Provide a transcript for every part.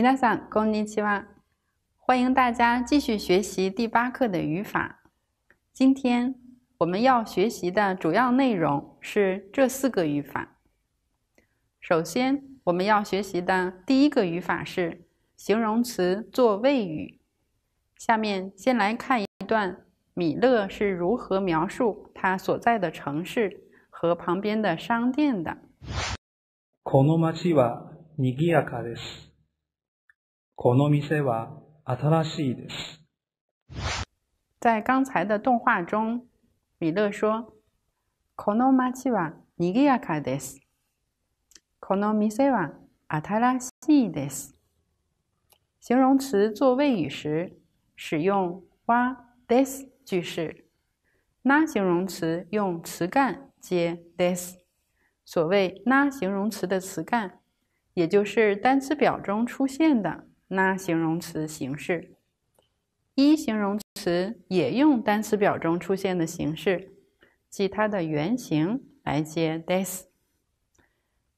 皆さ桑，こんにち欢迎大家继续学习第八课的语法。今天我们要学习的主要内容是这四个语法。首先，我们要学习的第一个语法是形容词做谓语。下面先来看一段米勒是如何描述他所在的城市和旁边的商店的。この町は賑やかです。この店は新しいです。在刚才的动画中，米勒说：“この町は賑やかです。この店は新しいです。”形容词做谓语时，使用は this 句式。n 形容词用词干接 this。所谓 n 形容词的词干，也就是单词表中出现的。那形容词形式，一形容词也用单词表中出现的形式，即它的原形来接 this。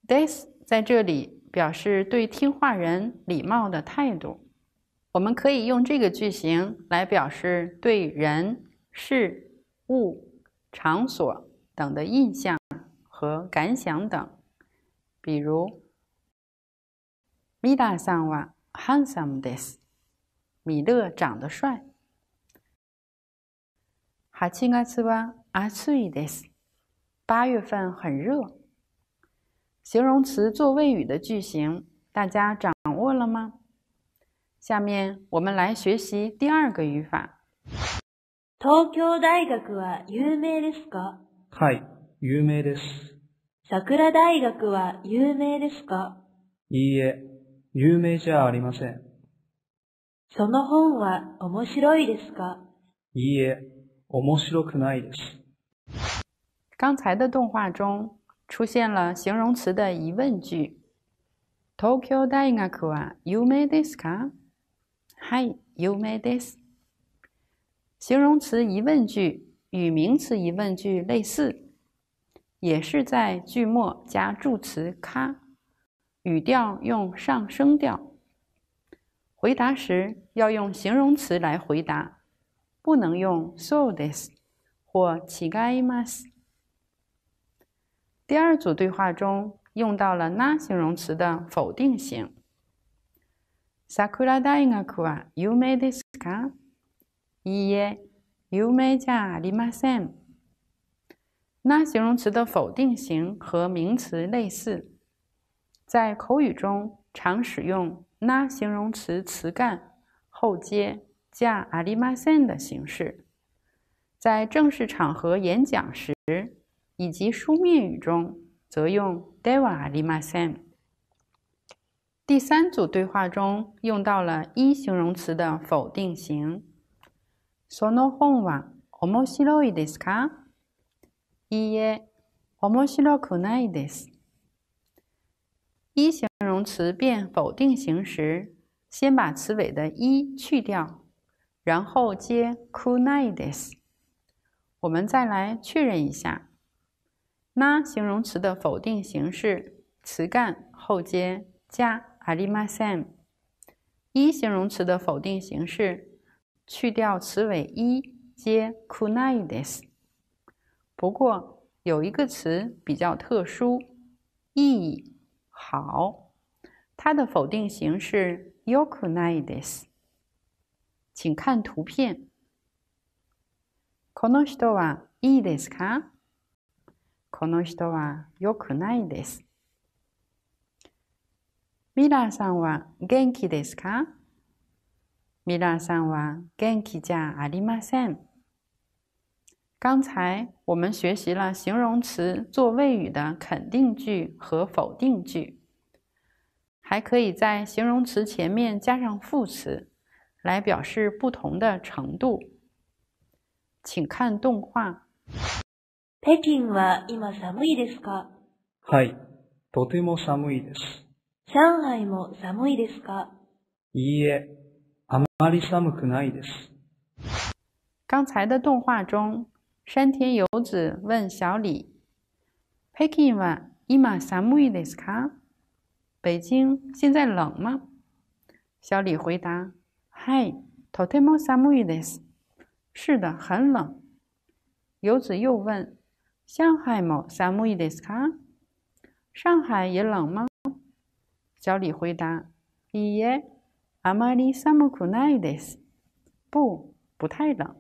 this 在这里表示对听话人礼貌的态度。我们可以用这个句型来表示对人、事、物、场所等的印象和感想等。比如，midasawa。ハンサムです。米勒长得帅。八月は暑いです。八月份很热。形容词做谓语的句型，大家掌握了吗？下面我们来学习第二个语法。東京大学は有名ですか？はい、有名です。桜大学は有名ですか？いいえ。有名じゃありません。その本は面白いですかいいえ、面白くないです。刚才的动画中出现了形容词的疑问句。東京大学は有名ですかはい、有名です。形容词疑问句与名词疑问句类似，也是在句末加助词“か”。语调用上升调。回答时要用形容词来回答，不能用そうです或乞丐います。第二组对话中用到了那形容词的否定型。桜大学は有名ですか？いいえ、有名じゃありませ n 那形容词的否定型和名词类似。在口语中，常使用那形容词词干后接“加阿里马森”的形式；在正式场合演讲时以及书面语中，则用 d e v a 阿里马森”。第三组对话中用到了一形容词的否定形：“その本は面白いですか？”“いいえ、面白くないです。”一形容词变否定形式，先把词尾的一去掉，然后接 kunnai des。我们再来确认一下：那形容词的否定形式，词干后接加 alimasem。一形容词的否定形式，去掉词尾一，接 kunnai des。不过有一个词比较特殊，意义。好。它的否定形是よくないです。请看图片。この人はいいですかこの人は良くないです。ミラーさんは元気ですかミラーさんは元気じゃありません。刚才我们学习了形容词做谓语的肯定句和否定句，还可以在形容词前面加上副词，来表示不同的程度。请看动画。北京は今寒いですか？はい、とても寒いです。上海も寒いですか？いいえ、あまり寒くないです。刚才的动画中。山田游子问小李：“北京吗？伊玛萨木伊得北京现在冷吗？”小李回答：“嗨，トテモサムイです。是的，很冷。”游子又问：“上海吗？サムですか？上海也冷吗？”小李回答：“いいえ、あまりサムないです。不，不太冷。”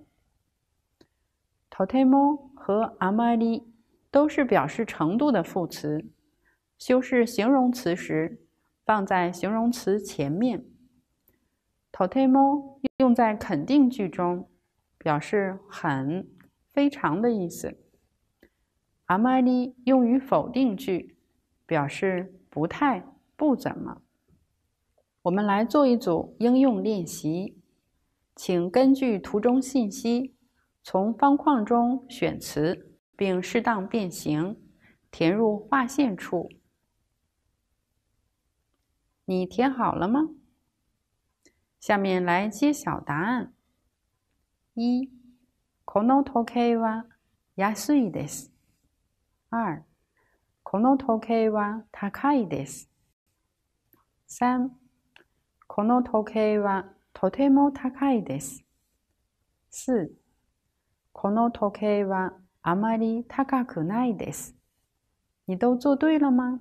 t o m o 和 m a i 都是表示程度的副词，修饰形容词时放在形容词前面。t o m o 用在肯定句中，表示很、非常的意思 m a i 用于否定句，表示不太、不怎么。我们来做一组应用练习，请根据图中信息。从方框中选词，并适当变形，填入划线处。你填好了吗？下面来揭晓答案：一、この時計は安いです。二、この時計は高いです。三、この時計はとても高いです。四、この時はあまり高くないです。你都做对了吗？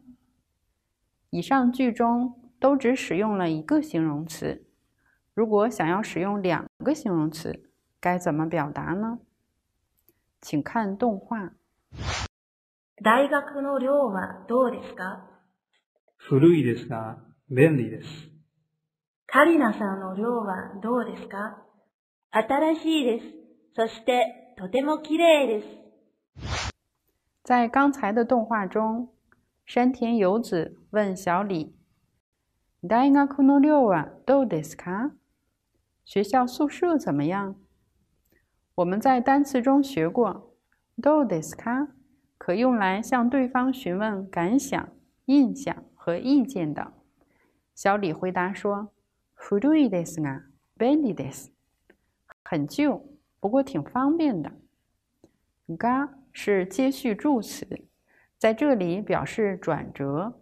以上句中都只使用了一个形容词。如果想要使用两个形容词，该怎么表达呢？请看动画。大学の寮はどうですか。古いですが便利です。カリナさんの寮はどうですか。新しいです。そして。とてもきれいです。在刚才的动画中，山田游子问小李：“大学の寮はどうですか？学校宿舍怎么样？”我们在单词中学过“どうですか”，可用来向对方询问感想、印象和意见的。小李回答说：“古いですが、です。很旧。”不过挺方便的。嘎是接续助词，在这里表示转折。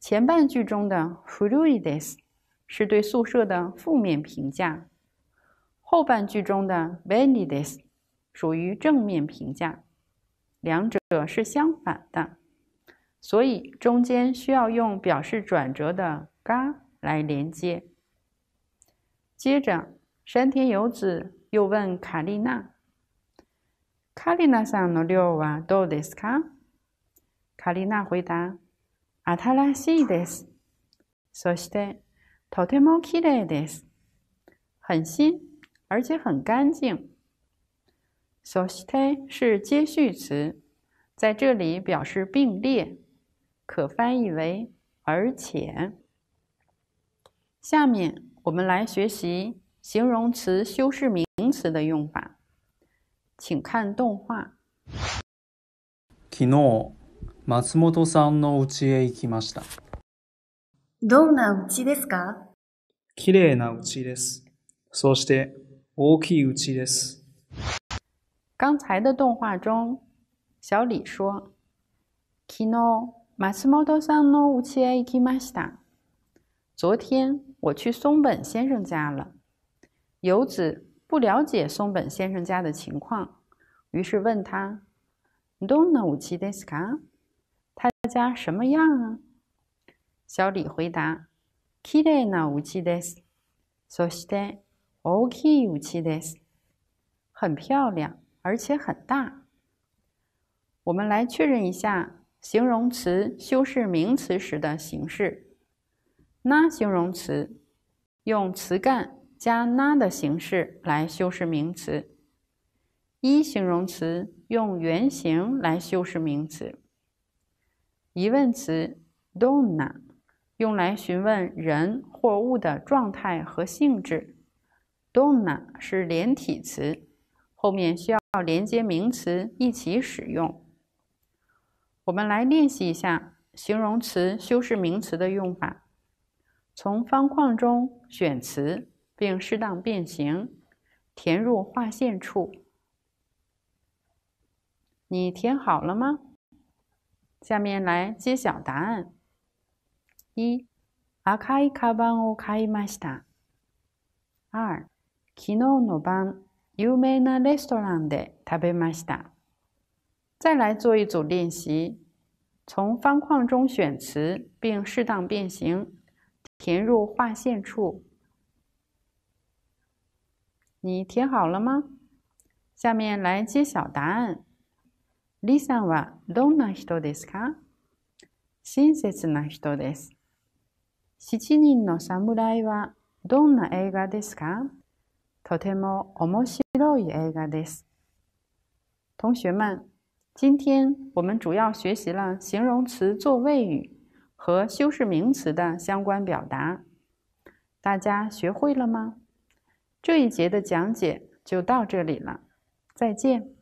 前半句中的 fruides 是对宿舍的负面评价，后半句中的 venides 属于正面评价，两者是相反的，所以中间需要用表示转折的嘎来连接。接着，山田有子。又问卡丽娜：“卡丽娜さんの量はどうですか？”卡丽娜回答：“新しいです。そしてとてもきれいです。很新，而且很干净。そして是接续词，在这里表示并列，可翻译为而且。下面我们来学习形容词修饰名。”词的用法，请看动画。昨日，松本さんの家へ行きました。どんな家ですか？きれいな家です。そして、大きい家です。刚才的动画中，小李说：“昨日，松本さんの家へ行きました。”昨天我去松本先生家了。由子。不了解松本先生家的情况，于是问他：“どうな武器ですか？”他家什么样啊？小李回答：“きれいな武器です。そして大きい武器です。很漂亮，而且很大。”我们来确认一下形容词修饰名词时的形式。那形容词用词干。加 na 的形式来修饰名词，一形容词用原形来修饰名词。疑问词 donna 用来询问人或物的状态和性质。donna 是连体词，后面需要连接名词一起使用。我们来练习一下形容词修饰名词的用法，从方框中选词。并适当变形，填入划线处。你填好了吗？下面来揭晓答案。一，あかいカバンを買いました。二，昨日の晩、有名なレストランで食べました。再来做一组练习，从方框中选词，并适当变形，填入划线处。你填好了吗？下面来揭晓答案。Lisa はどんな人ですか？親切な人です。七人の侍はどんな映画ですか？とても面白い映画です。同学们，今天我们主要学习了形容词谓语和修饰名词的相关表达，大家学会了吗？这一节的讲解就到这里了，再见。